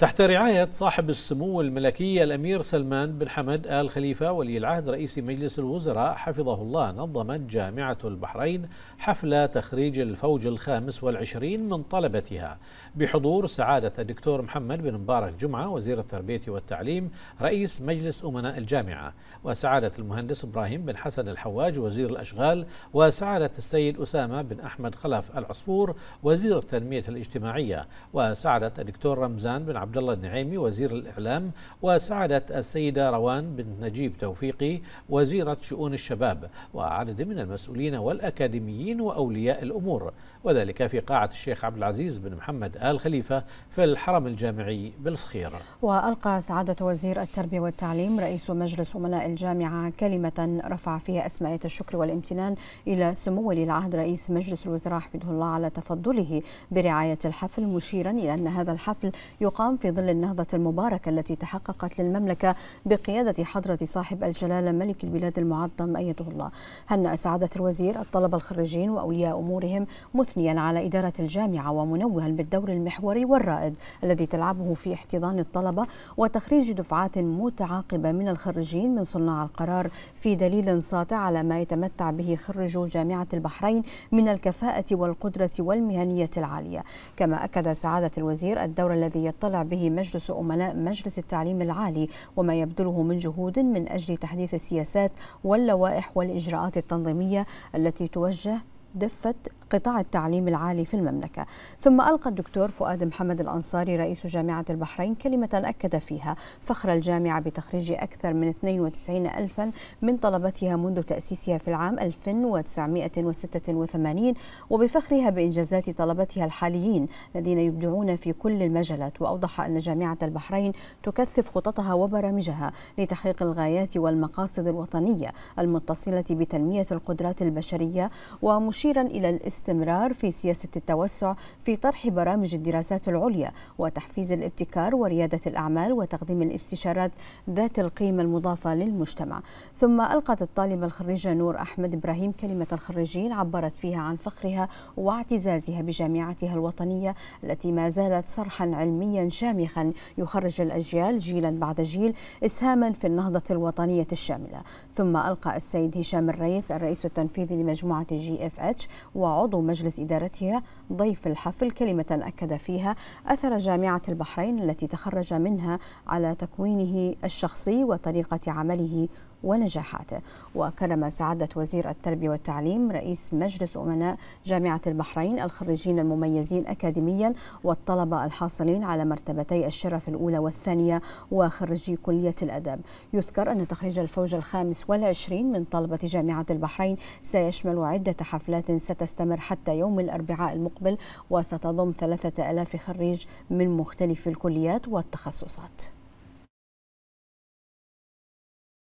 تحت رعاية صاحب السمو الملكي الأمير سلمان بن حمد آل خليفة ولي العهد رئيس مجلس الوزراء حفظه الله نظمت جامعة البحرين حفلة تخريج الفوج الخامس والعشرين من طلبتها بحضور سعادة الدكتور محمد بن مبارك جمعة وزير التربية والتعليم رئيس مجلس أمناء الجامعة وسعادة المهندس إبراهيم بن حسن الحواج وزير الأشغال وسعادة السيد أسامة بن أحمد خلف العصفور وزير التنمية الاجتماعية وسعادة الدكتور رمزان بن عبد عبد الله النعيمي وزير الإعلام وسعادة السيدة روان بنت نجيب توفيقي وزيرة شؤون الشباب وعدد من المسؤولين والأكاديميين وأولياء الأمور وذلك في قاعة الشيخ عبد العزيز بن محمد آل خليفة في الحرم الجامعي بالصخير وألقى سعادة وزير التربية والتعليم رئيس مجلس أملاء الجامعة كلمة رفع فيها أسماء الشكر والامتنان إلى سمو ولي العهد رئيس مجلس الوزراء حفظه الله على تفضله برعاية الحفل مشيرا إلى أن هذا الحفل يقام في ظل النهضة المباركة التي تحققت للمملكة بقيادة حضرة صاحب الجلالة ملك البلاد المعظم أيده الله هنأ سعادة الوزير الطلبة الخريجين وأولياء أمورهم مثنيا على إدارة الجامعة ومنوها بالدور المحوري والرائد الذي تلعبه في احتضان الطلبة وتخريج دفعات متعاقبة من الخريجين من صناع القرار في دليل ساطع على ما يتمتع به خريجو جامعة البحرين من الكفاءة والقدرة والمهنية العالية كما أكد سعادة الوزير الدور الذي يطلع به مجلس أملاء مجلس التعليم العالي وما يبذله من جهود من أجل تحديث السياسات واللوائح والإجراءات التنظيمية التي توجه دفة قطاع التعليم العالي في المملكة ثم ألقى الدكتور فؤاد محمد الأنصاري رئيس جامعة البحرين كلمة أكد فيها فخر الجامعة بتخريج أكثر من 92 ألفا من طلبتها منذ تأسيسها في العام 1986 وبفخرها بإنجازات طلبتها الحاليين الذين يبدعون في كل المجالات وأوضح أن جامعة البحرين تكثف خططها وبرامجها لتحقيق الغايات والمقاصد الوطنية المتصلة بتنمية القدرات البشرية ومشيرا إلى الاستثمار الاستمرار في سياسة التوسع في طرح برامج الدراسات العليا وتحفيز الابتكار وريادة الأعمال وتقديم الاستشارات ذات القيمة المضافة للمجتمع ثم ألقت الطالبة الخريجة نور أحمد إبراهيم كلمة الخريجين عبرت فيها عن فخرها واعتزازها بجامعتها الوطنية التي ما زالت صرحا علميا شامخا يخرج الأجيال جيلا بعد جيل إسهاما في النهضة الوطنية الشاملة ثم ألقى السيد هشام الرئيس الرئيس التنفيذي لمجموعة جي اف اتش وعضو عضو مجلس إدارتها ضيف الحفل كلمة أكد فيها أثر جامعة البحرين التي تخرج منها على تكوينه الشخصي وطريقة عمله ونجاحاته وكرم سعادة وزير التربية والتعليم رئيس مجلس أمناء جامعة البحرين الخريجين المميزين أكاديميا والطلبة الحاصلين على مرتبتي الشرف الأولى والثانية وخريجي كلية الأدب يذكر أن تخريج الفوج الخامس والعشرين من طلبة جامعة البحرين سيشمل عدة حفلات ستستمر حتى يوم الأربعاء المقبل وستضم ثلاثة ألاف خريج من مختلف الكليات والتخصصات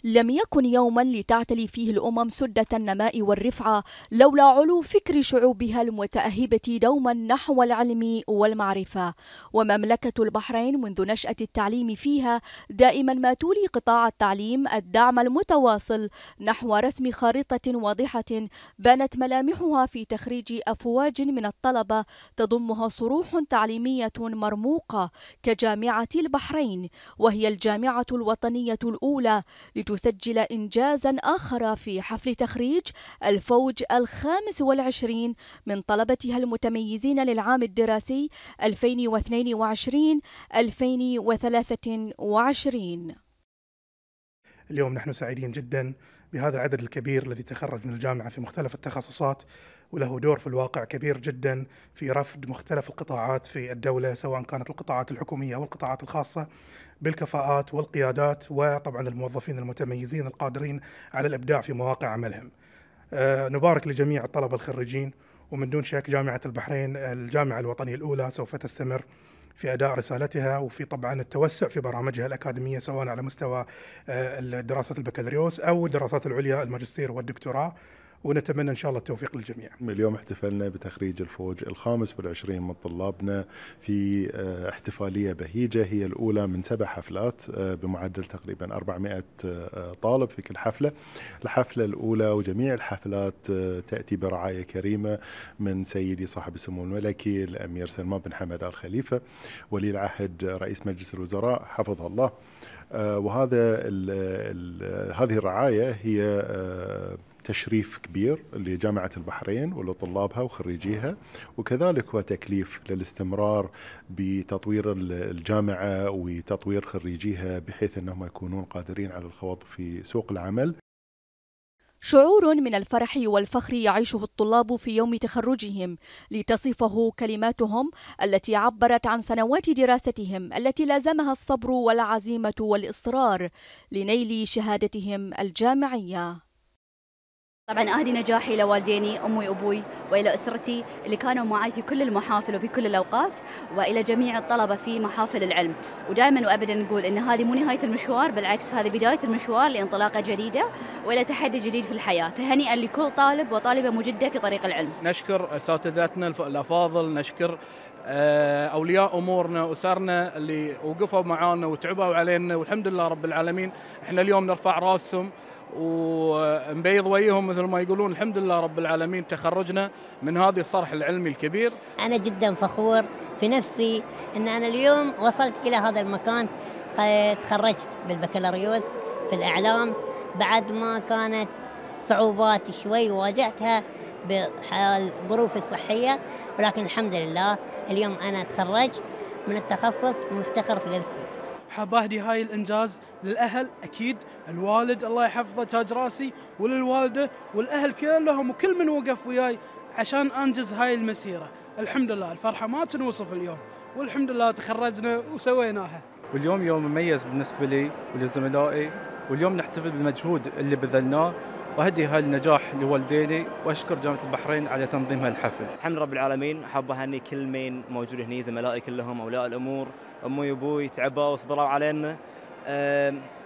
لم يكن يوما لتعتلي فيه الأمم سدة النماء والرفعة لولا علو فكر شعوبها المتأهبة دوما نحو العلم والمعرفة ومملكة البحرين منذ نشأة التعليم فيها دائما ما تولي قطاع التعليم الدعم المتواصل نحو رسم خارطة واضحة بانت ملامحها في تخريج أفواج من الطلبة تضمها صروح تعليمية مرموقة كجامعة البحرين وهي الجامعة الوطنية الأولى لت لتسجل إنجازا آخر في حفل تخريج الفوج الخامس والعشرين من طلبتها المتميزين للعام الدراسي 2022-2023 اليوم نحن سعيدين جدا بهذا العدد الكبير الذي تخرج من الجامعة في مختلف التخصصات وله دور في الواقع كبير جدا في رفد مختلف القطاعات في الدوله سواء كانت القطاعات الحكوميه او القطاعات الخاصه بالكفاءات والقيادات وطبعا الموظفين المتميزين القادرين على الابداع في مواقع عملهم. آه، نبارك لجميع الطلبه الخريجين ومن دون شك جامعه البحرين الجامعه الوطنيه الاولى سوف تستمر في اداء رسالتها وفي طبعا التوسع في برامجها الاكاديميه سواء على مستوى آه، دراسه البكالوريوس او الدراسات العليا الماجستير والدكتوراه ونتمنى ان شاء الله التوفيق للجميع. اليوم احتفلنا بتخريج الفوج الخامس والعشرين من طلابنا في آه، احتفاليه بهيجه هي الاولى من سبع حفلات آه، بمعدل تقريبا 400 آه، طالب في كل حفله. الحفله الاولى وجميع الحفلات تاتي برعايه كريمه من سيدي صاحب السمو الملكي الامير سلمان بن حمد ال خليفه ولي العهد رئيس مجلس الوزراء حفظه الله. وهذا الـ الـ هذه الرعايه هي تشريف كبير لجامعة البحرين ولطلابها وخريجيها وكذلك هو تكليف للاستمرار بتطوير الجامعة وتطوير خريجيها بحيث أنهم يكونون قادرين على الخوض في سوق العمل شعور من الفرح والفخر يعيشه الطلاب في يوم تخرجهم لتصفه كلماتهم التي عبرت عن سنوات دراستهم التي لازمها الصبر والعزيمه والاصرار لنيل شهادتهم الجامعيه طبعا اهدي نجاحي الى والديني امي وابوي والى اسرتي اللي كانوا معي في كل المحافل وفي كل الاوقات والى جميع الطلبه في محافل العلم ودائما وابدا نقول ان هذه مو نهايه المشوار بالعكس هذه بدايه المشوار لانطلاقه جديده والى تحدي جديد في الحياه فهنيئا لكل طالب وطالبه مجده في طريق العلم. نشكر اساتذتنا الافاضل نشكر آه، اولياء امورنا واسرنا اللي وقفوا معانا وتعبوا علينا والحمد لله رب العالمين احنا اليوم نرفع راسهم ومبيض ويهم مثل ما يقولون الحمد لله رب العالمين تخرجنا من هذه الصرح العلمي الكبير أنا جدا فخور في نفسي أن أنا اليوم وصلت إلى هذا المكان تخرجت بالبكالوريوس في الإعلام بعد ما كانت صعوبات شوي واجهتها بحال ظروفي الصحية ولكن الحمد لله اليوم أنا تخرجت من التخصص ومفتخر في نفسي حاب اهدي هاي الانجاز للاهل اكيد الوالد الله يحفظه تاج راسي وللوالده والاهل كلهم وكل من وقف وياي عشان انجز هاي المسيره الحمد لله الفرحه ما تنوصف اليوم والحمد لله تخرجنا وسويناها واليوم يوم مميز بالنسبه لي ولزملائي واليوم نحتفل بالمجهود اللي بذلناه واهدي هالنجاح لوالديني واشكر جامعه البحرين على تنظيم هالحفل. الحمد رب العالمين حاب اهني كل مين موجود هني زملائي كلهم اولياء الامور امي وابوي تعبوا وصبروا علينا.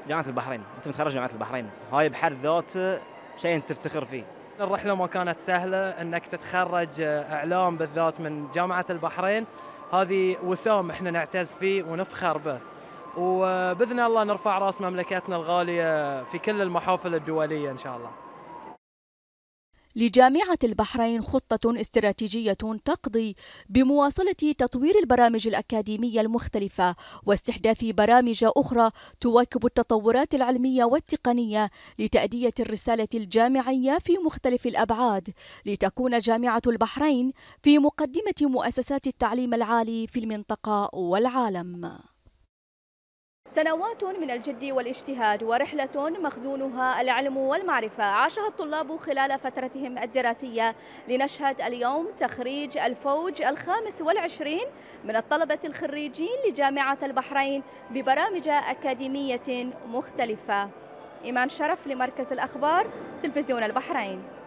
جامعه البحرين انت متخرج جامعه البحرين هاي بحد ذاته شيء انت تفتخر فيه. الرحله ما كانت سهله انك تتخرج آه، اعلام بالذات من جامعه البحرين هذه وسام احنا نعتز فيه ونفخر به. وباذن الله نرفع راس مملكتنا الغاليه في كل المحافل الدوليه ان شاء الله. لجامعة البحرين خطة استراتيجية تقضي بمواصلة تطوير البرامج الأكاديمية المختلفة واستحداث برامج أخرى تواكب التطورات العلمية والتقنية لتأدية الرسالة الجامعية في مختلف الأبعاد لتكون جامعة البحرين في مقدمة مؤسسات التعليم العالي في المنطقة والعالم سنوات من الجد والاجتهاد ورحلة مخزونها العلم والمعرفة عاشها الطلاب خلال فترتهم الدراسية لنشهد اليوم تخريج الفوج الخامس والعشرين من الطلبة الخريجين لجامعة البحرين ببرامج أكاديمية مختلفة إيمان شرف لمركز الأخبار تلفزيون البحرين